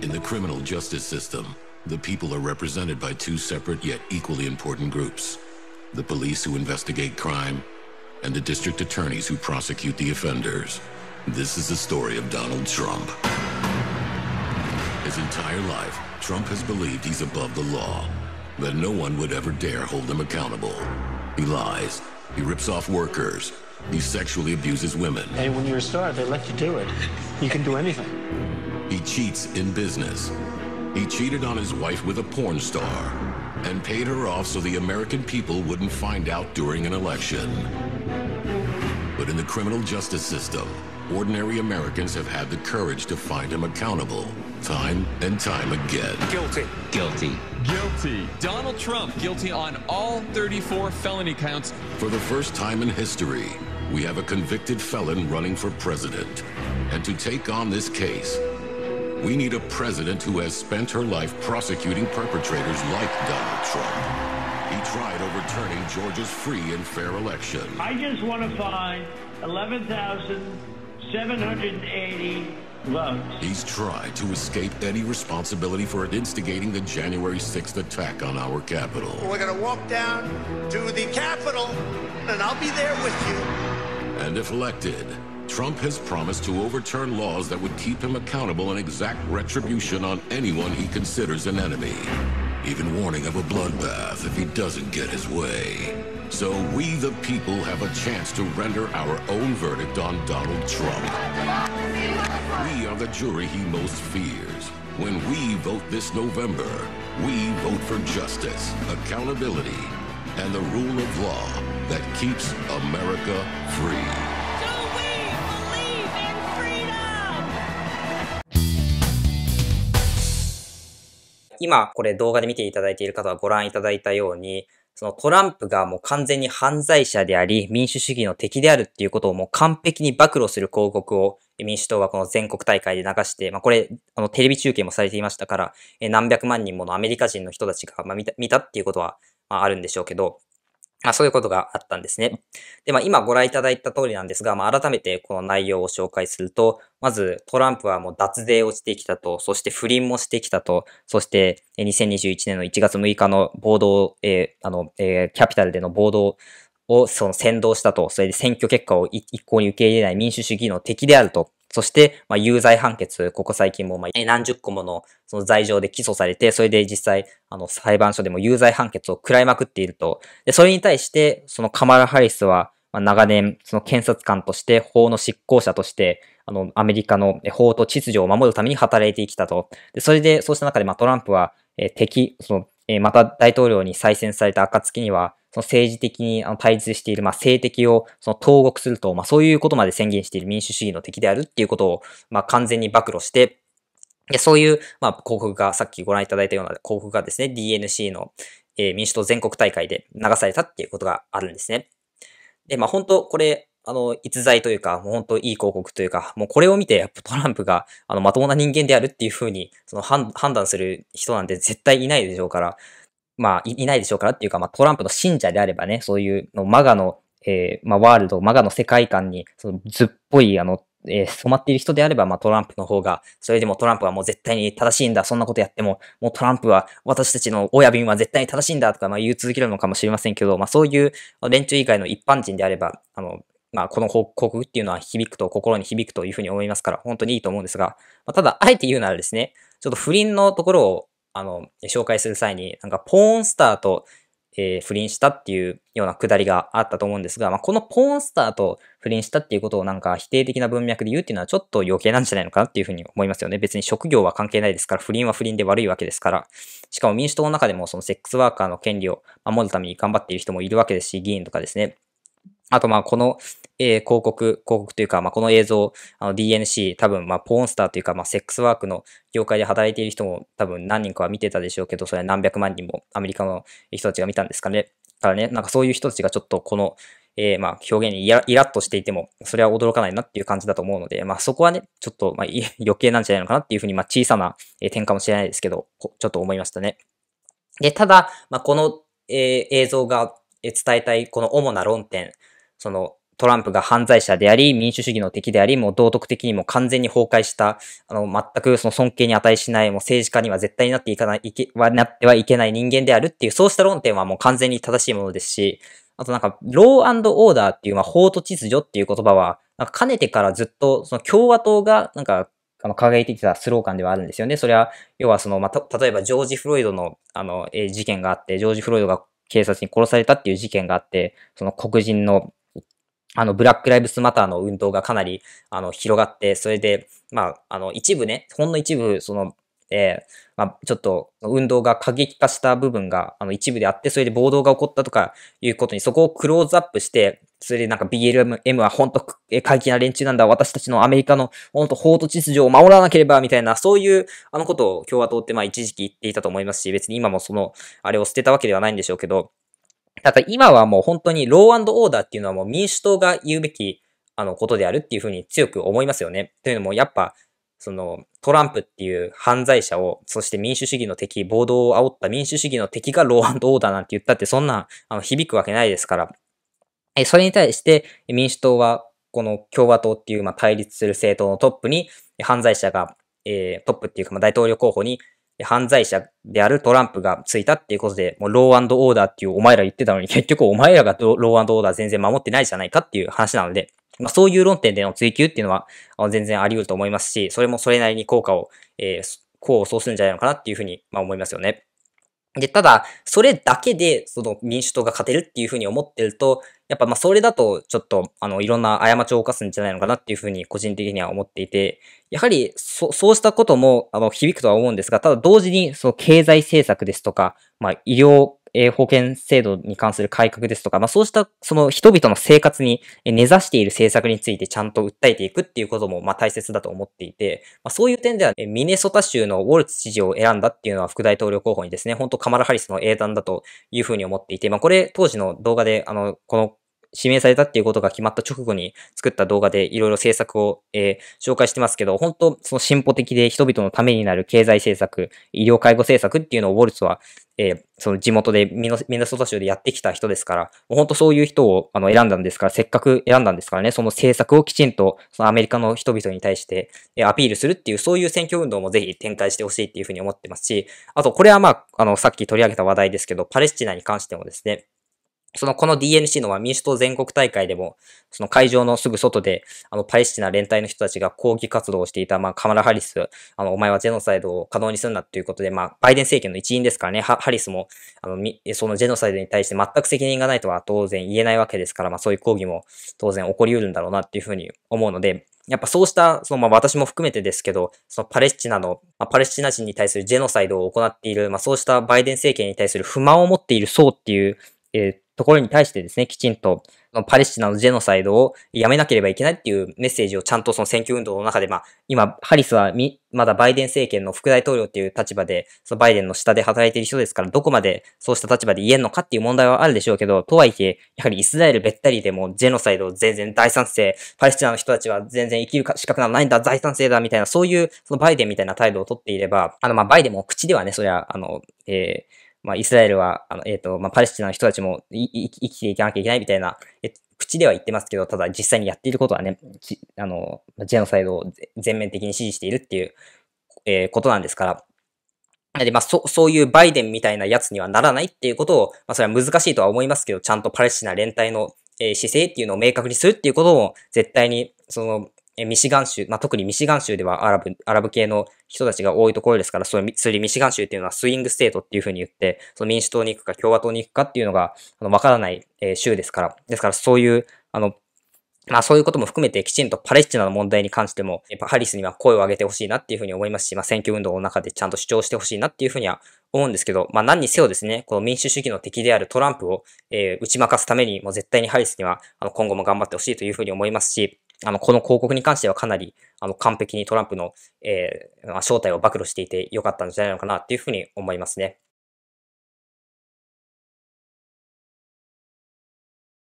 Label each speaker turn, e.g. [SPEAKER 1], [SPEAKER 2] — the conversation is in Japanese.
[SPEAKER 1] In the criminal justice system, the people are represented by two separate yet equally important groups the police who investigate crime, and the district attorneys who prosecute the offenders. This is the story of Donald Trump. His entire life, Trump has believed he's above the law, that no one would ever dare hold him accountable. He lies, he rips off workers, he sexually abuses women. And when you're a star, they let you do it. You can do anything. He cheats in business. He cheated on his wife with a porn star and paid her off so the American people wouldn't find out during an election. But in the criminal justice system, ordinary Americans have had the courage to find him accountable time and time again. Guilty. Guilty. Guilty. Donald Trump guilty on all 34 felony counts. For the first time in history, we have a convicted felon running for president. And to take on this case, we need a president who has spent her life prosecuting perpetrators like Donald Trump. He tried overturning Georgia's free and fair election. I just want to find 11,780 votes. He's tried to escape any responsibility for instigating the January 6th attack on our Capitol. We're going to walk down to the Capitol, and I'll be there with you. And if elected, Trump has promised to overturn laws that would keep him accountable and exact retribution on anyone he considers an enemy. Even warning of a bloodbath if he doesn't get his way. So we the people have a chance to render our own verdict on Donald Trump. We are the jury he most fears. When we vote this November, we vote for justice, accountability, and the rule of law that keeps America free.
[SPEAKER 2] 今これ動画で見ていただいている方はご覧いただいたように、そのトランプがもう完全に犯罪者であり、民主主義の敵であるっていうことをもう完璧に暴露する広告を民主党はこの全国大会で流して、まあこれ、あのテレビ中継もされていましたから、え何百万人ものアメリカ人の人たちが、まあ、見た見たっていうことは、まあ、あるんでしょうけど、まあそういうことがあったんですね。で、まあ今ご覧いただいた通りなんですが、まあ改めてこの内容を紹介すると、まずトランプはもう脱税をしてきたと、そして不倫もしてきたと、そして2021年の1月6日の暴動、えー、あの、えー、キャピタルでの暴動をその扇動したと、それで選挙結果を一向に受け入れない民主主義の敵であるとそして、まあ、有罪判決、ここ最近も、まあ、何十個もの、その罪状で起訴されて、それで実際、あの、裁判所でも有罪判決を食らいまくっていると。で、それに対して、そのカマラ・ハリスは、まあ、長年、その検察官として、法の執行者として、あの、アメリカの法と秩序を守るために働いてきたと。で、それで、そうした中で、まあ、トランプは、えー、敵、その、えまた大統領に再選された暁には、その政治的に対立している、まあ、政敵をその投獄すると、まあ、そういうことまで宣言している民主主義の敵であるっていうことを、まあ、完全に暴露して、でそういう、まあ、広告が、さっきご覧いただいたような広告がですね、DNC の、えー、民主党全国大会で流されたっていうことがあるんですね。で、まあ、本当これ、あの、逸材というか、もう本当いい広告というか、もうこれを見て、やっぱトランプが、あの、まともな人間であるっていうふうに、その判断する人なんて絶対いないでしょうから、まあ、いないでしょうからっていうか、まあ、トランプの信者であればね、そういうの、マガの、えー、まあ、ワールド、マガの世界観に、その、ずっぽい、あの、えー、染まっている人であれば、まあ、トランプの方が、それでもトランプはもう絶対に正しいんだ、そんなことやっても、もうトランプは、私たちの親便は絶対に正しいんだとか、まあ、言い続けるのかもしれませんけど、まあ、そういう連中以外の一般人であれば、あの、まあ、この報告っていうのは響くと、心に響くというふうに思いますから、本当にいいと思うんですが、まあ、ただ、あえて言うならですね、ちょっと不倫のところを、あの、紹介する際に、なんか、ポーンスターと、えー、不倫したっていうようなくだりがあったと思うんですが、まあ、このポーンスターと不倫したっていうことをなんか否定的な文脈で言うっていうのはちょっと余計なんじゃないのかなっていうふうに思いますよね。別に職業は関係ないですから、不倫は不倫で悪いわけですから。しかも民主党の中でもそのセックスワーカーの権利を守るために頑張っている人もいるわけですし、議員とかですね。あと、まこの、えー、広告、広告というか、まあ、この映像、あの DNC、多分、まポーンスターというか、まあ、セックスワークの業界で働いている人も多分何人かは見てたでしょうけど、それは何百万人もアメリカの人たちが見たんですかね。だからね、なんかそういう人たちがちょっとこの、えー、ま表現にイライラッとしていても、それは驚かないなっていう感じだと思うので、まあ、そこはね、ちょっと、ま余計なんじゃないのかなっていうふうに、ま小さな点かもしれないですけど、ちょっと思いましたね。で、ただ、まあ、この、えー、映像が伝えたい、この主な論点、そのトランプが犯罪者であり、民主主義の敵であり、もう道徳的にも完全に崩壊した、あの、全くその尊敬に値しない、もう政治家には絶対になっていかない、いけ、はなってはいけない人間であるっていう、そうした論点はもう完全に正しいものですし、あとなんか、ローオーダーっていう、まあ、法と秩序っていう言葉は、なんかかねてからずっと、その共和党が、なんか、あの、輝いてきたスローガンではあるんですよね。それは、要はその、まあ、例えばジョージ・フロイドの、あの、えー、事件があって、ジョージ・フロイドが警察に殺されたっていう事件があって、その黒人のあの、ブラック・ライブスマターの運動がかなり、あの、広がって、それで、まあ、あの、一部ね、ほんの一部、その、えー、まあ、ちょっと運動が過激化した部分があの一部であって、それで暴動が起こったとかいうことに、そこをクローズアップして、それでなんか BLM は本当、えー、怪奇な連中なんだ、私たちのアメリカの本当法と秩序を守らなければ、みたいな、そういうあのことを共和党ってまあ一時期言っていたと思いますし、別に今もその、あれを捨てたわけではないんでしょうけど、ただ今はもう本当にローオーダーっていうのはもう民主党が言うべきあのことであるっていうふうに強く思いますよね。というのもやっぱそのトランプっていう犯罪者を、そして民主主義の敵、暴動を煽った民主主義の敵がローオーダーなんて言ったってそんなあの響くわけないですから。えそれに対して民主党はこの共和党っていうまあ対立する政党のトップに犯罪者が、えー、トップっていうかまあ大統領候補に犯罪者であるトランプがついたっていうことで、もうローオーダーっていうお前ら言ってたのに、結局お前らがローオーダー全然守ってないじゃないかっていう話なので、まあ、そういう論点での追求っていうのは全然あり得ると思いますし、それもそれなりに効果を、えー、功を奏するんじゃないのかなっていうふうに、まあ、思いますよね。で、ただ、それだけで、その民主党が勝てるっていうふうに思ってると、やっぱまあそれだと、ちょっと、あの、いろんな過ちを犯すんじゃないのかなっていうふうに個人的には思っていて、やはり、そ、そうしたことも、あの、響くとは思うんですが、ただ同時に、その経済政策ですとか、まあ医療え保険制度に関する改革ですとか、まあ、そうしたその人々の生活に根ざしている政策についてちゃんと訴えていくっていうこともまあ大切だと思っていて、まあ、そういう点では、ミネソタ州のウォルツ知事を選んだっていうのは副大統領候補にですね、本当カマラ・ハリスの英断だというふうに思っていて、まあ、これ当時の動画であの、この指名されたっていうことが決まった直後に作った動画でいろいろ政策を、えー、紹介してますけど、本当その進歩的で人々のためになる経済政策、医療介護政策っていうのをウォルツは、えー、その地元でミネソタ州でやってきた人ですから、もう本当そういう人をあの選んだんですから、せっかく選んだんですからね、その政策をきちんとそのアメリカの人々に対して、えー、アピールするっていう、そういう選挙運動もぜひ展開してほしいっていうふうに思ってますし、あとこれはまあ、あの、さっき取り上げた話題ですけど、パレスチナに関してもですね、その、この DNC のは民主党全国大会でも、その会場のすぐ外で、あの、パレスチナ連帯の人たちが抗議活動をしていた、まあ、カマラ・ハリス、あの、お前はジェノサイドを可能にするんだということで、まあ、バイデン政権の一員ですからね、ハリスも、あの、そのジェノサイドに対して全く責任がないとは当然言えないわけですから、まあ、そういう抗議も当然起こり得るんだろうなっていうふうに思うので、やっぱそうした、そのまあ私も含めてですけど、そのパレスチナの、まあ、パレスチナ人に対するジェノサイドを行っている、まあそうしたバイデン政権に対する不満を持っている層っていう、えー、ところに対してですね、きちんと、パレスチナのジェノサイドをやめなければいけないっていうメッセージをちゃんとその選挙運動の中で、まあ、今、ハリスはみ、まだバイデン政権の副大統領っていう立場で、そのバイデンの下で働いている人ですから、どこまでそうした立場で言えんのかっていう問題はあるでしょうけど、とはいえ、やはりイスラエルべったりでもジェノサイド全然大賛成、パレスチナの人たちは全然生きる資格どないんだ、大賛成だ、みたいな、そういう、そのバイデンみたいな態度をとっていれば、あの、まあ、バイデンも口ではね、そりゃ、あの、えー、まあ、イスラエルは、あのえっ、ー、と、まあ、パレスチナの人たちも生きていかなきゃいけないみたいな、え口では言ってますけど、ただ実際にやっていることはね、あの、ジェノサイドを全面的に支持しているっていう、えー、ことなんですから、で、まあ、そ、そういうバイデンみたいなやつにはならないっていうことを、まあ、それは難しいとは思いますけど、ちゃんとパレスチナ連帯の、えー、姿勢っていうのを明確にするっていうことも、絶対に、その、ミシガン州、まあ、特にミシガン州ではアラブ、アラブ系の人たちが多いところですから、そういう、ミシガン州っていうのはスイングステートっていうふうに言って、その民主党に行くか共和党に行くかっていうのが、あの、わからない、えー、州ですから。ですから、そういう、あの、まあそういうことも含めてきちんとパレスチナの問題に関しても、やっぱハリスには声を上げてほしいなっていうふうに思いますし、まあ選挙運動の中でちゃんと主張してほしいなっていうふうには思うんですけど、まあ何にせよですね、この民主主義の敵であるトランプを、えー、打ち負かすためにも絶対にハリスには、あの今後も頑張ってほしいというふうに思いますし、あの、この広告に関してはかなり、あの、完璧にトランプの、えー、正体を暴露していてよかったんじゃないのかなっていうふうに思いますね。